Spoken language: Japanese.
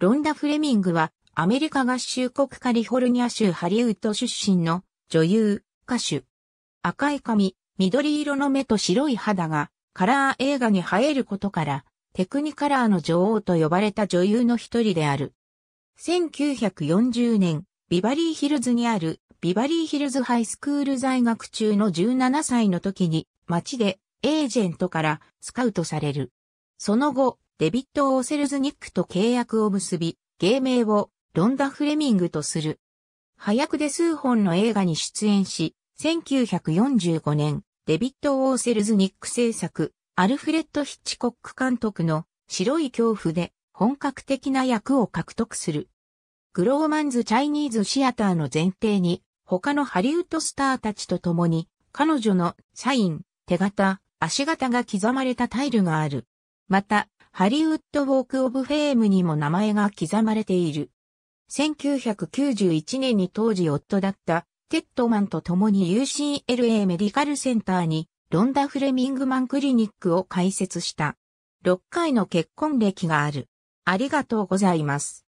ロンダ・フレミングは、アメリカ合衆国カリフォルニア州ハリウッド出身の女優、歌手。赤い髪、緑色の目と白い肌がカラー映画に映えることから、テクニカラーの女王と呼ばれた女優の一人である。1940年、ビバリーヒルズにあるビバリーヒルズハイスクール在学中の17歳の時に街でエージェントからスカウトされる。その後、デビッド・オーセルズニックと契約を結び、芸名をロンダ・フレミングとする。早くで数本の映画に出演し、1945年、デビッド・オーセルズニック制作、アルフレッド・ヒッチコック監督の白い恐怖で本格的な役を獲得する。グローマンズ・チャイニーズ・シアターの前提に、他のハリウッドスターたちと共に、彼女のサイン、手形、足形が刻まれたタイルがある。また、ハリウッドウォークオブフェームにも名前が刻まれている。1991年に当時夫だったテッドマンと共に UCLA メディカルセンターにロンダ・フレミングマンクリニックを開設した。6回の結婚歴がある。ありがとうございます。